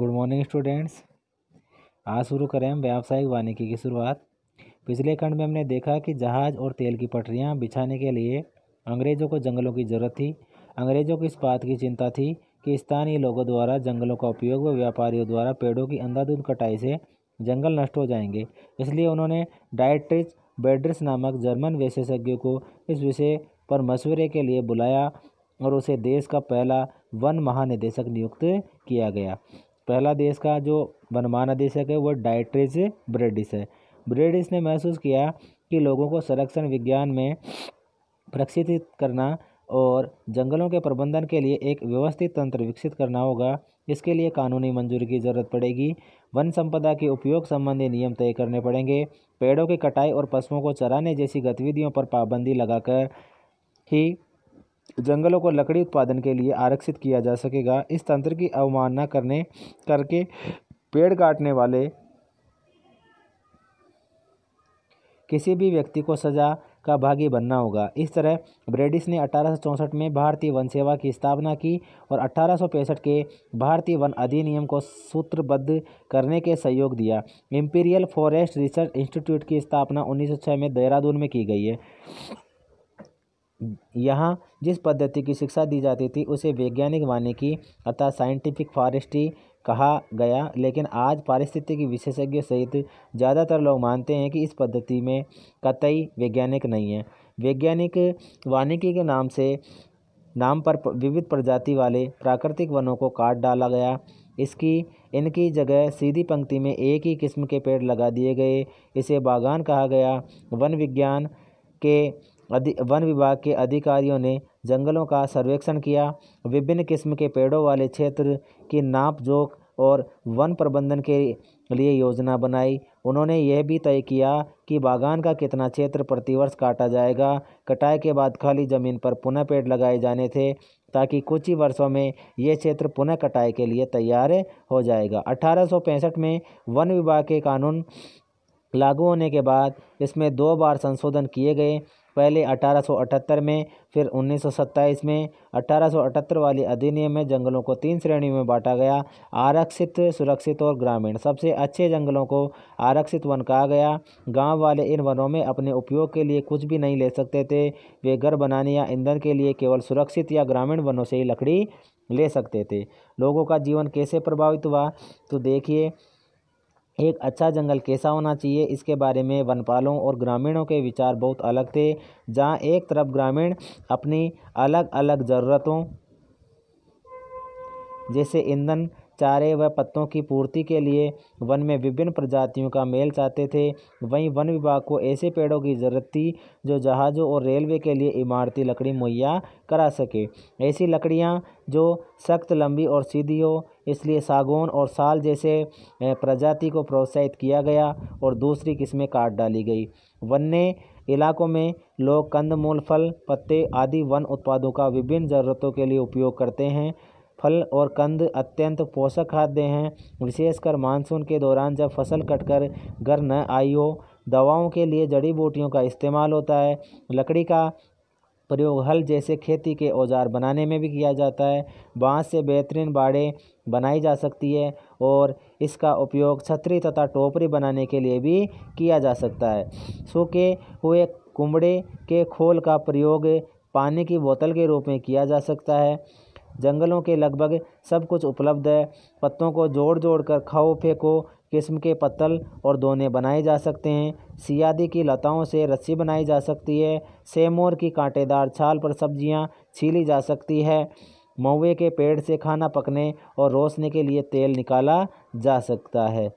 good morning students आज शुरू करें हम व्यावसायिक वानिकी की शुरुआत पिछले खंड में हमने देखा कि जहाज़ और तेल की पटरियाँ बिछाने के लिए अंग्रेज़ों को जंगलों की ज़रूरत थी अंग्रेज़ों को इस बात की चिंता थी कि स्थानीय लोगों द्वारा जंगलों का उपयोग व व्यापारियों द्वारा पेड़ों की अंधाधुंध कटाई से जंगल नष्ट हो जाएंगे इसलिए उन्होंने डायट्रिच बेड्रिस नामक जर्मन विशेषज्ञों को इस विषय पर मशवरे के लिए बुलाया और उसे देश का पहला वन महानिदेशक नियुक्त किया गया पहला देश का जो मनमाना देशक है वो डाइट्रिज ब्रेडिस है ब्रेडिस ने महसूस किया कि लोगों को संरक्षण विज्ञान में प्रशिक्षित करना और जंगलों के प्रबंधन के लिए एक व्यवस्थित तंत्र विकसित करना होगा इसके लिए कानूनी मंजूरी की ज़रूरत पड़ेगी वन संपदा के उपयोग संबंधी नियम तय करने पड़ेंगे पेड़ों की कटाई और पशुओं को चराने जैसी गतिविधियों पर पाबंदी लगाकर ही जंगलों को लकड़ी उत्पादन के लिए आरक्षित किया जा सकेगा इस तंत्र की अवमानना करने करके पेड़ काटने वाले किसी भी व्यक्ति को सजा का भागी बनना होगा इस तरह ब्रेडिस ने अठारह में भारतीय वन सेवा की स्थापना की और अठारह के भारतीय वन अधिनियम को सूत्रबद्ध करने के सहयोग दिया इम्पीरियल फॉरेस्ट रिसर्च इंस्टीट्यूट की स्थापना 1906 में देहरादून में की गई है यहाँ जिस पद्धति की शिक्षा दी जाती थी उसे वैज्ञानिक वानिकी अतः साइंटिफिक फॉरेस्ट्री कहा गया लेकिन आज पारिस्थितिकी विशेषज्ञ सहित ज़्यादातर लोग मानते हैं कि इस पद्धति में कतई वैज्ञानिक नहीं है वैज्ञानिक वानिकी के नाम से नाम पर विविध प्रजाति वाले प्राकृतिक वनों को काट डाला गया इसकी इनकी जगह सीधी पंक्ति में एक ही किस्म के पेड़ लगा दिए गए इसे बागान कहा गया वन विज्ञान के अधि वन विभाग के अधिकारियों ने जंगलों का सर्वेक्षण किया विभिन्न किस्म के पेड़ों वाले क्षेत्र की नाप जोक और वन प्रबंधन के लिए योजना बनाई उन्होंने यह भी तय किया कि बागान का कितना क्षेत्र प्रतिवर्ष काटा जाएगा कटाई के बाद खाली ज़मीन पर पुनः पेड़ लगाए जाने थे ताकि कुछ ही वर्षों में ये क्षेत्र पुनः कटाई के लिए तैयार हो जाएगा अठारह में वन विभाग के कानून लागू होने के बाद इसमें दो बार संशोधन किए गए पहले 1878 में फिर 1927 में 1878 वाले अधिनियम में जंगलों को तीन श्रेणियों में बांटा गया आरक्षित सुरक्षित और ग्रामीण सबसे अच्छे जंगलों को आरक्षित वन कहा गया गांव वाले इन वनों में अपने उपयोग के लिए कुछ भी नहीं ले सकते थे वे घर बनाने या ईंधन के लिए केवल सुरक्षित या ग्रामीण वनों से ही लकड़ी ले सकते थे लोगों का जीवन कैसे प्रभावित हुआ तो देखिए एक अच्छा जंगल कैसा होना चाहिए इसके बारे में वनपालों और ग्रामीणों के विचार बहुत अलग थे जहाँ एक तरफ ग्रामीण अपनी अलग अलग ज़रूरतों जैसे ईंधन चारे व पत्तों की पूर्ति के लिए वन में विभिन्न प्रजातियों का मेल चाहते थे वहीं वन विभाग को ऐसे पेड़ों की जरूरत थी जो जहाज़ों और रेलवे के लिए इमारती लकड़ी मुहैया करा सके ऐसी लकड़ियाँ जो सख्त लंबी और सीधी हो इसलिए सागौन और साल जैसे प्रजाति को प्रोत्साहित किया गया और दूसरी किस्में काट डाली गई वन्य इलाकों में लोग कंदमूल फल पत्ते आदि वन उत्पादों का विभिन्न ज़रूरतों के लिए उपयोग करते हैं फल और कंद अत्यंत पोषक खाद्य हैं विशेषकर मानसून के दौरान जब फसल कटकर घर न आई हो दवाओं के लिए जड़ी बूटियों का इस्तेमाल होता है लकड़ी का प्रयोग हल जैसे खेती के औज़ार बनाने में भी किया जाता है बाँस से बेहतरीन बाड़े बनाई जा सकती है और इसका उपयोग छतरी तथा टोपरी बनाने के लिए भी किया जा सकता है सूखे हुए कुमड़े के खोल का प्रयोग पानी की बोतल के रूप में किया जा सकता है जंगलों के लगभग सब कुछ उपलब्ध है पत्तों को जोड़ जोड़ कर खाओ फेंको किस्म के पत्तल और दोने बनाए जा सकते हैं सियादी की लताओं से रस्सी बनाई जा सकती है सेमोर की कांटेदार छाल पर सब्जियां छीली जा सकती है महुए के पेड़ से खाना पकने और रोसने के लिए तेल निकाला जा सकता है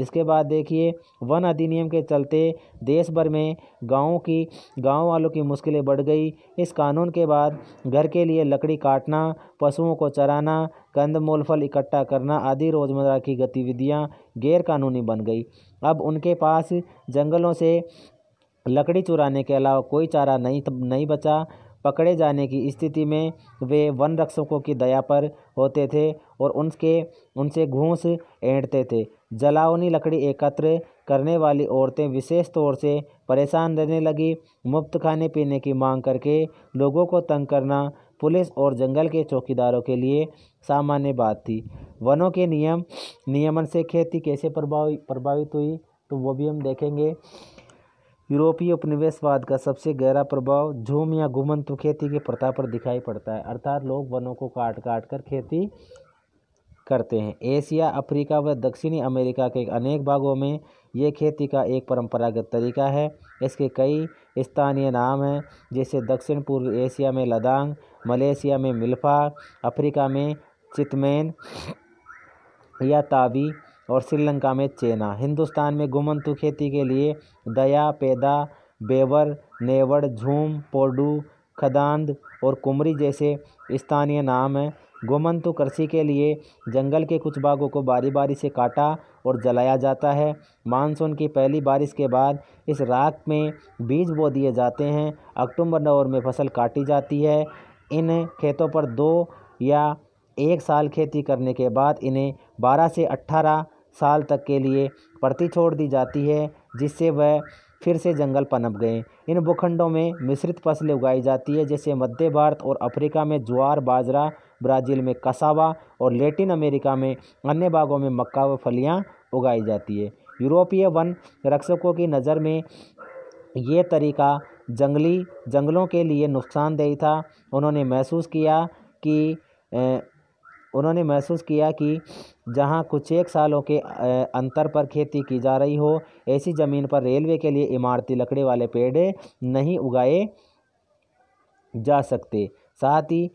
इसके बाद देखिए वन अधिनियम के चलते देश भर में गाँव की गाँव वालों की मुश्किलें बढ़ गई इस कानून के बाद घर के लिए लकड़ी काटना पशुओं को चराना कंद फल इकट्ठा करना आदि रोज़मर्रा की गतिविधियाँ गैरकानूनी बन गई अब उनके पास जंगलों से लकड़ी चुराने के अलावा कोई चारा नहीं नहीं बचा पकड़े जाने की स्थिति में वे वन रक्षकों की दया पर होते थे और उनके उनसे घूस ऐंठते थे जलावनी लकड़ी एकत्र करने वाली औरतें विशेष तौर से परेशान रहने लगी मुफ्त खाने पीने की मांग करके लोगों को तंग करना पुलिस और जंगल के चौकीदारों के लिए सामान्य बात थी वनों के नियम नियमन से खेती कैसे प्रभावित प्रभावित हुई तो वो भी हम देखेंगे यूरोपीय उपनिवेशवाद का सबसे गहरा प्रभाव झूम या घुमंतु खेती की प्रथा पर दिखाई पड़ता है अर्थात लोग वनों को काट काट कर खेती करते हैं एशिया अफ्रीका व दक्षिणी अमेरिका के अनेक भागों में ये खेती का एक परंपरागत तरीका है इसके कई स्थानीय नाम हैं जैसे दक्षिण पूर्व एशिया में लदांग मलेशिया में मिल्फा अफ्रीका में चितमेन या ताबी और श्रीलंका में चेना हिंदुस्तान में घुमंतु खेती के लिए दया पैदा बेवर नेवड़ झूम पोडू खदांद और कुमरी जैसे स्थानीय नाम हैं गोमंतु कृषि के लिए जंगल के कुछ भागों को बारी बारी से काटा और जलाया जाता है मानसून की पहली बारिश के बाद इस राख में बीज बो दिए जाते हैं अक्टूबर नवंबर में फसल काटी जाती है इन खेतों पर दो या एक साल खेती करने के बाद इन्हें 12 से 18 साल तक के लिए प्रति छोड़ दी जाती है जिससे वह फिर से जंगल पनप गए इन भूखंडों में मिश्रित फसलें उगाई जाती है जैसे मध्य भारत और अफ्रीका में ज्वार बाजरा ब्राज़ील में कसावा और लेटिन अमेरिका में अन्य भागों में मक्का व फलियाँ उगाई जाती है यूरोपीय वन रक्षकों की नज़र में ये तरीका जंगली जंगलों के लिए नुकसानदेह था उन्होंने महसूस किया कि उन्होंने महसूस किया कि जहां कुछ एक सालों के अंतर पर खेती की जा रही हो ऐसी ज़मीन पर रेलवे के लिए इमारती लकड़ी वाले पेड़ नहीं उगाए जा सकते साथ ही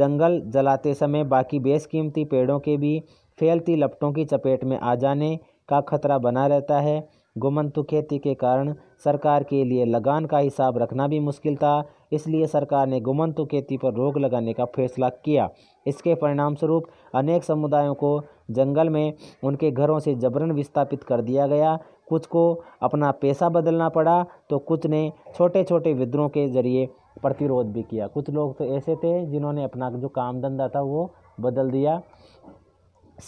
जंगल जलाते समय बाकी बेशकीमती पेड़ों के भी फैलती लपटों की चपेट में आ जाने का खतरा बना रहता है गोमंतु तो खेती के कारण सरकार के लिए लगान का हिसाब रखना भी मुश्किल था इसलिए सरकार ने गोमंतु तो खेती पर रोक लगाने का फैसला किया इसके परिणामस्वरूप अनेक समुदायों को जंगल में उनके घरों से जबरन विस्थापित कर दिया गया कुछ को अपना पेशा बदलना पड़ा तो कुछ ने छोटे छोटे विद्रोह के जरिए प्रतिरोध भी किया कुछ लोग तो ऐसे थे जिन्होंने अपना जो काम धंधा था वो बदल दिया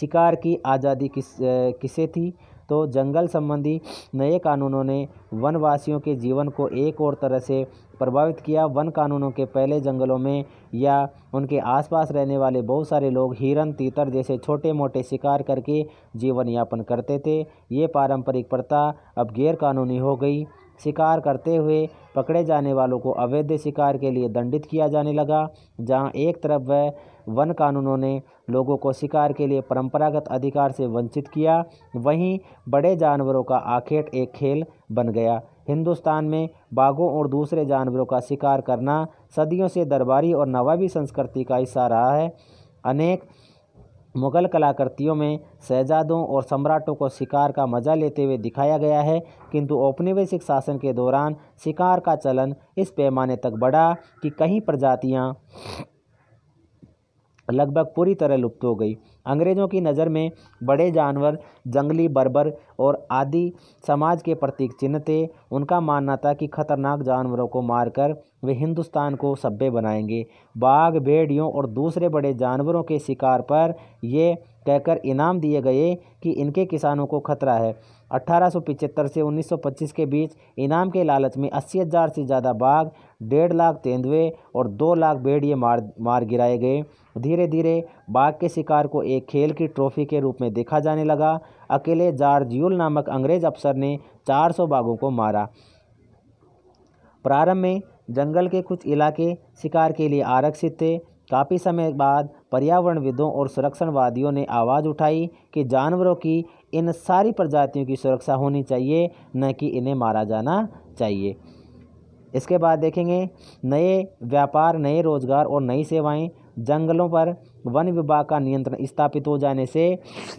शिकार की आज़ादी किस किसे थी तो जंगल संबंधी नए कानूनों ने वनवासियों के जीवन को एक और तरह से प्रभावित किया वन कानूनों के पहले जंगलों में या उनके आसपास रहने वाले बहुत सारे लोग हिरन तीतर जैसे छोटे मोटे शिकार करके जीवन यापन करते थे ये पारंपरिक प्रथा अब गैरकानूनी हो गई शिकार करते हुए पकड़े जाने वालों को अवैध शिकार के लिए दंडित किया जाने लगा जहां एक तरफ वह वन कानूनों ने लोगों को शिकार के लिए परंपरागत अधिकार से वंचित किया वहीं बड़े जानवरों का आखेट एक खेल बन गया हिंदुस्तान में बाघों और दूसरे जानवरों का शिकार करना सदियों से दरबारी और नवाबी संस्कृति का हिस्सा रहा है अनेक मुग़ल कलाकृतियों में शहजादों और सम्राटों को शिकार का मज़ा लेते हुए दिखाया गया है किंतु औपनिवेशिक शासन के दौरान शिकार का चलन इस पैमाने तक बढ़ा कि कई प्रजातियाँ लगभग पूरी तरह लुप्त हो गई अंग्रेज़ों की नज़र में बड़े जानवर जंगली बर्बर और आदि समाज के प्रतीक चिन्ह थे उनका मानना था कि खतरनाक जानवरों को मारकर वे हिंदुस्तान को सभ्य बनाएंगे बाघ भेड़ियों और दूसरे बड़े जानवरों के शिकार पर ये कहकर इनाम दिए गए कि इनके किसानों को खतरा है 1875 से 1925 के बीच इनाम के लालच में अस्सी हज़ार से ज़्यादा बाघ डेढ़ लाख तेंदुए और दो लाख भेड़िए मार मार गिराए गए धीरे धीरे बाघ के शिकार को एक खेल की ट्रॉफी के रूप में देखा जाने लगा अकेले जार्ज यूल नामक अंग्रेज अफसर ने 400 बाघों को मारा प्रारंभ में जंगल के कुछ इलाके शिकार के लिए आरक्षित थे काफ़ी समय बाद पर्यावरणविदों और संरक्षणवादियों ने आवाज़ उठाई कि जानवरों की इन सारी प्रजातियों की सुरक्षा होनी चाहिए न कि इन्हें मारा जाना चाहिए इसके बाद देखेंगे नए व्यापार नए रोजगार और नई सेवाएं जंगलों पर वन विभाग का नियंत्रण स्थापित हो जाने से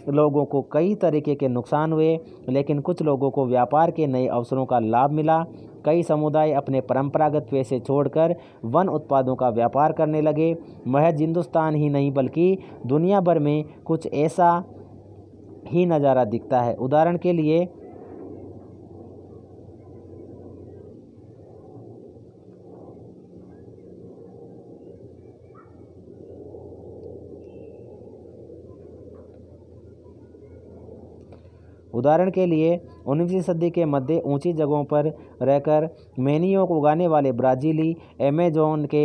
लोगों को कई तरीके के नुकसान हुए लेकिन कुछ लोगों को व्यापार के नए अवसरों का लाभ मिला कई समुदाय अपने परंपरागत पैसे छोड़कर वन उत्पादों का व्यापार करने लगे महज हिंदुस्तान ही नहीं बल्कि दुनिया भर में कुछ ऐसा ही नज़ारा दिखता है उदाहरण के लिए उदाहरण के लिए उन्नीसवीं सदी के मध्य ऊंची जगहों पर रहकर को उगाने वाले ब्राज़ीली एमेजोन के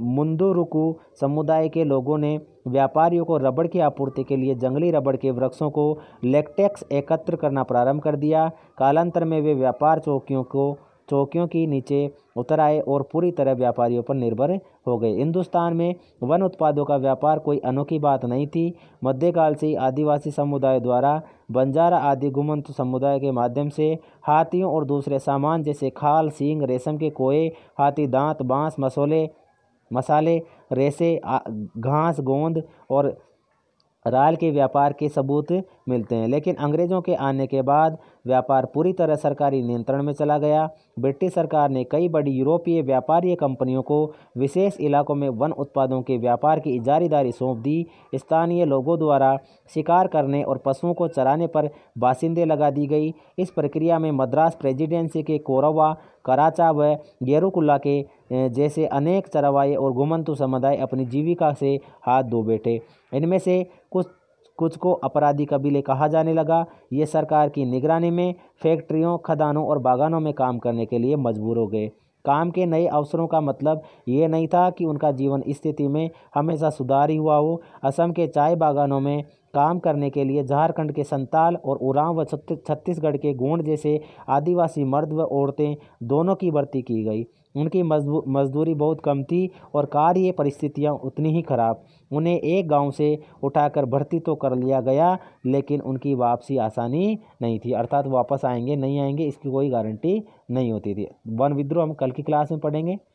मुंदुरुकु समुदाय के लोगों ने व्यापारियों को रबड़ की आपूर्ति के लिए जंगली रबड़ के वृक्षों को लेकटेक्स एकत्र करना प्रारंभ कर दिया कालांतर में वे व्यापार चौकियों को चौकियों के नीचे उतर आए और पूरी तरह व्यापारियों पर निर्भर हो गए हिंदुस्तान में वन उत्पादों का व्यापार कोई अनोखी बात नहीं थी मध्यकाल से आदिवासी समुदाय द्वारा बंजारा आदि घुमंत समुदाय के माध्यम से हाथियों और दूसरे सामान जैसे खाल सींग रेशम के कोए हाथी दांत बांस मसोले मसाले रेसे घास गोंद और राल के व्यापार के सबूत मिलते हैं लेकिन अंग्रेज़ों के आने के बाद व्यापार पूरी तरह सरकारी नियंत्रण में चला गया ब्रिटिश सरकार ने कई बड़ी यूरोपीय व्यापारी कंपनियों को विशेष इलाकों में वन उत्पादों के व्यापार की इजारीदारी सौंप दी स्थानीय लोगों द्वारा शिकार करने और पशुओं को चराने पर बासिंदे लगा दी गई इस प्रक्रिया में मद्रास प्रेजिडेंसी के कोरवा कराचा व गेरुकुल्ला के जैसे अनेक चरवाए और घुमंतु समुदाय अपनी जीविका से हाथ धो बैठे इनमें से कुछ कुछ को अपराधी कबीले कहा जाने लगा ये सरकार की निगरानी में फैक्ट्रियों खदानों और बागानों में काम करने के लिए मजबूर हो गए काम के नए अवसरों का मतलब ये नहीं था कि उनका जीवन स्थिति में हमेशा सुधार ही हुआ हो असम के चाय बागानों में काम करने के लिए झारखंड के संताल और उरांव व छत्तीसगढ़ के गोंड जैसे आदिवासी मर्द व औरतें दोनों की भर्ती की गई उनकी मजदूरी बहुत कम थी और कार्य परिस्थितियां उतनी ही ख़राब उन्हें एक गांव से उठाकर भर्ती तो कर लिया गया लेकिन उनकी वापसी आसानी नहीं थी अर्थात वापस आएंगे नहीं आएंगे इसकी कोई गारंटी नहीं होती थी वन विद्रोह हम कल की क्लास में पढ़ेंगे